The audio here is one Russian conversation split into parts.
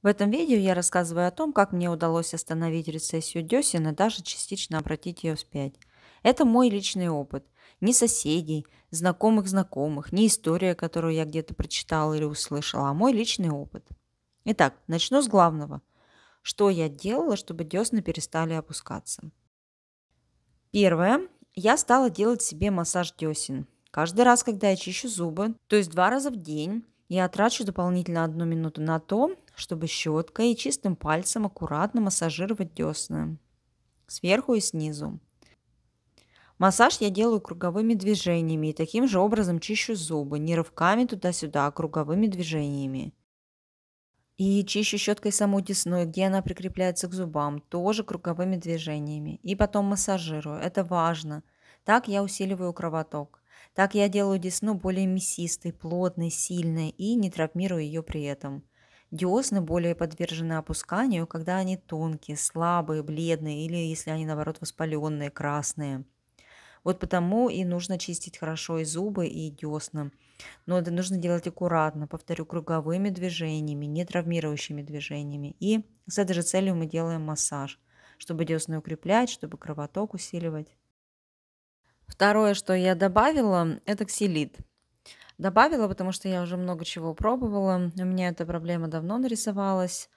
В этом видео я рассказываю о том, как мне удалось остановить рецессию Дёсина, даже частично обратить ее вспять. Это мой личный опыт. не соседей, знакомых знакомых, не история, которую я где-то прочитала или услышала, а мой личный опыт. Итак, начну с главного. Что я делала, чтобы десны перестали опускаться? Первое. Я стала делать себе массаж десен. Каждый раз, когда я чищу зубы, то есть два раза в день, я трачу дополнительно одну минуту на то, чтобы щеткой и чистым пальцем аккуратно массажировать десны. Сверху и снизу. Массаж я делаю круговыми движениями и таким же образом чищу зубы, не рывками туда-сюда, а круговыми движениями. И чищу щеткой саму десну, где она прикрепляется к зубам, тоже круговыми движениями. И потом массажирую. Это важно. Так я усиливаю кровоток. Так я делаю десну более мясистой, плотной, сильной и не травмирую ее при этом. Диосны более подвержены опусканию, когда они тонкие, слабые, бледные или если они, наоборот, воспаленные, красные. Вот потому и нужно чистить хорошо и зубы, и десна. Но это нужно делать аккуратно, повторю, круговыми движениями, не травмирующими движениями. И с этой же целью мы делаем массаж, чтобы десны укреплять, чтобы кровоток усиливать. Второе, что я добавила, это ксилит добавила, потому что я уже много чего пробовала. У меня эта проблема давно нарисовалась.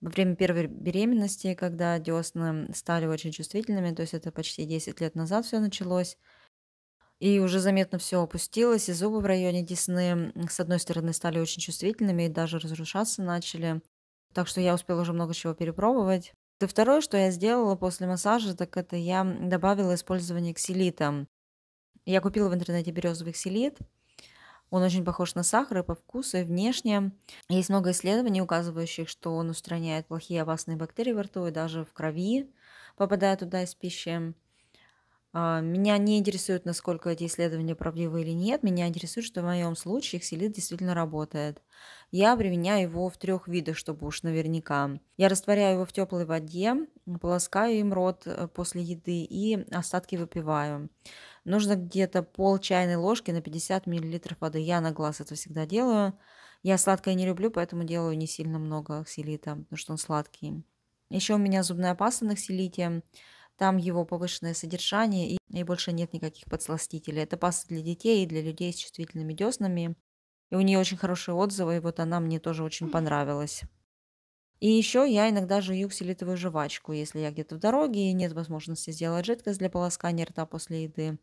Во время первой беременности, когда десны стали очень чувствительными, то есть это почти 10 лет назад все началось, и уже заметно все опустилось, и зубы в районе десны, с одной стороны, стали очень чувствительными и даже разрушаться начали. Так что я успела уже много чего перепробовать. И второе, что я сделала после массажа, так это я добавила использование ксилита. Я купила в интернете березовый ксилит, он очень похож на сахар и по вкусу, и внешне. Есть много исследований, указывающих, что он устраняет плохие опасные бактерии во рту и даже в крови попадая туда из пищи. А, меня не интересует, насколько эти исследования правдивы или нет. Меня интересует, что в моем случае хсилит действительно работает. Я применяю его в трех видах, чтобы уж наверняка. Я растворяю его в теплой воде, полоскаю им рот э, после еды и остатки выпиваю. Нужно где-то пол чайной ложки на 50 мл воды. Я на глаз это всегда делаю. Я сладкое не люблю, поэтому делаю не сильно много ксилита, потому что он сладкий. Еще у меня зубная паста на ксилите. Там его повышенное содержание и, и больше нет никаких подсластителей. Это паста для детей и для людей с чувствительными деснами. И у нее очень хорошие отзывы, и вот она мне тоже очень понравилась. И еще я иногда жую ксилитовую жвачку, если я где-то в дороге и нет возможности сделать жидкость для полоскания рта после еды.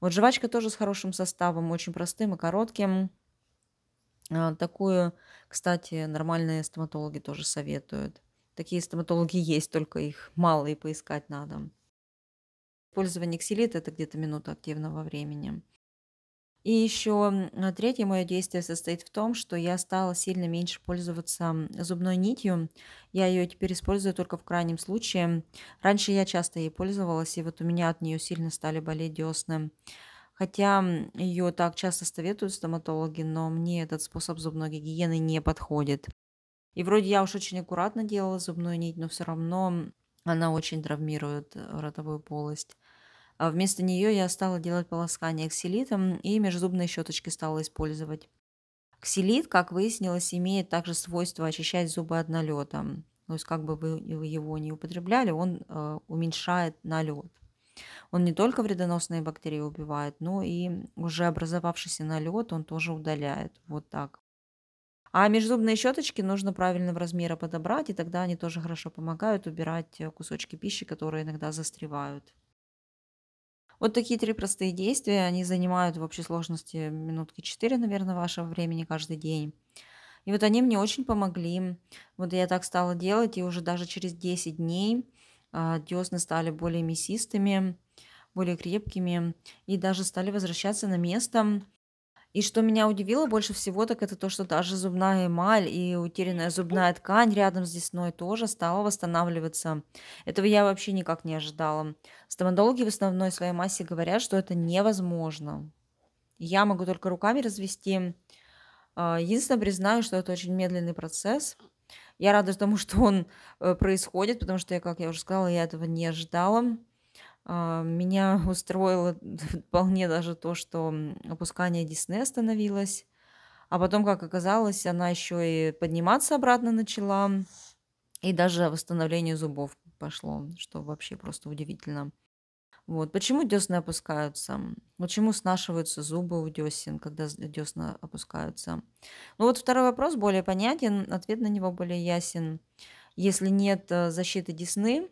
Вот жвачка тоже с хорошим составом, очень простым и коротким. А, такую, кстати, нормальные стоматологи тоже советуют. Такие стоматологи есть, только их мало и поискать надо. Использование ксилита – это где-то минута активного времени. И еще третье мое действие состоит в том, что я стала сильно меньше пользоваться зубной нитью. Я ее теперь использую только в крайнем случае. Раньше я часто ей пользовалась, и вот у меня от нее сильно стали болеть десны. Хотя ее так часто советуют стоматологи, но мне этот способ зубной гигиены не подходит. И вроде я уж очень аккуратно делала зубную нить, но все равно она очень травмирует э, ротовую полость. А вместо нее я стала делать полоскание ксилитом и межзубные щеточки стала использовать. Ксилит, как выяснилось, имеет также свойство очищать зубы от налета. То есть как бы вы его не употребляли, он э, уменьшает налет. Он не только вредоносные бактерии убивает, но и уже образовавшийся налет он тоже удаляет. Вот так. А межзубные щеточки нужно правильного размера подобрать, и тогда они тоже хорошо помогают убирать э, кусочки пищи, которые иногда застревают. Вот такие три простые действия, они занимают в общей сложности минутки 4, наверное, вашего времени каждый день. И вот они мне очень помогли. Вот я так стала делать, и уже даже через 10 дней а, десны стали более мясистыми, более крепкими, и даже стали возвращаться на место. И что меня удивило больше всего, так это то, что даже зубная эмаль и утерянная зубная ткань рядом с десной тоже стала восстанавливаться. Этого я вообще никак не ожидала. Стоматологи в основной своей массе говорят, что это невозможно. Я могу только руками развести. А, единственное, признаю, что это очень медленный процесс. Я рада тому, что он э, происходит, потому что, я, как я уже сказала, я этого не ожидала. А, меня устроило вполне даже то, что опускание Диснея остановилось, А потом, как оказалось, она еще и подниматься обратно начала. И даже восстановление зубов пошло, что вообще просто удивительно. Вот. Почему десны опускаются? Почему снашиваются зубы у десен, когда десна опускаются? Ну вот второй вопрос более понятен, ответ на него более ясен. Если нет э, защиты десны,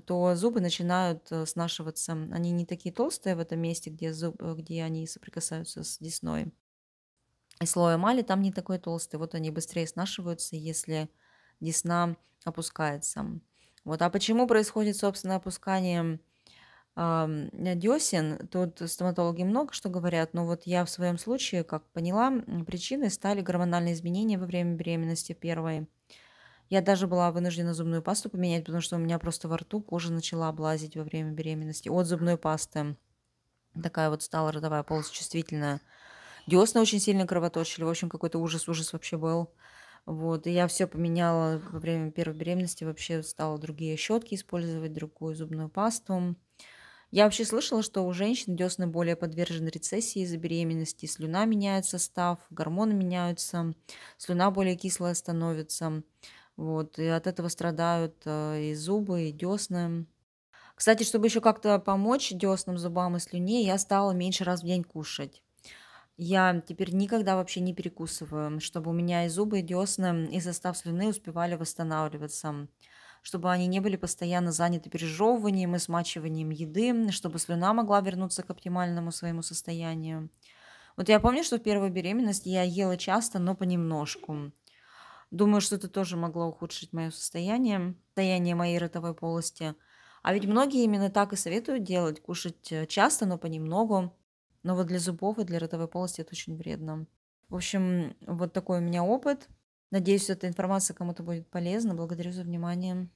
то зубы начинают э, снашиваться. Они не такие толстые в этом месте, где, зуб, э, где они соприкасаются с десной. И слой эмали там не такой толстый. Вот они быстрее снашиваются, если десна опускается. Вот. А почему происходит, собственно, опускание э, десен? Тут стоматологи много что говорят, но вот я в своем случае, как поняла, причиной стали гормональные изменения во время беременности первой, я даже была вынуждена зубную пасту поменять, потому что у меня просто во рту кожа начала облазить во время беременности от зубной пасты. Такая вот стала родовая полость чувствительная. Десны очень сильно кровоточили. В общем, какой-то ужас, ужас вообще был. Вот, и я все поменяла во время первой беременности, вообще стала другие щетки использовать, другую зубную пасту. Я вообще слышала, что у женщин десны более подвержены рецессии из-за беременности, слюна меняет состав, гормоны меняются, слюна более кислая становится. Вот, и от этого страдают э, и зубы, и десны. Кстати, чтобы еще как-то помочь десным зубам и слюне, я стала меньше раз в день кушать. Я теперь никогда вообще не перекусываю, чтобы у меня и зубы, и десны, и состав слюны успевали восстанавливаться, чтобы они не были постоянно заняты пережевыванием и смачиванием еды, чтобы слюна могла вернуться к оптимальному своему состоянию. Вот я помню, что в первую беременность я ела часто, но понемножку. Думаю, что это тоже могло ухудшить мое состояние, состояние моей ротовой полости. А ведь многие именно так и советуют делать, кушать э, часто, но понемногу. Но вот для зубов и для ротовой полости это очень вредно. В общем, вот такой у меня опыт. Надеюсь, эта информация кому-то будет полезна. Благодарю за внимание.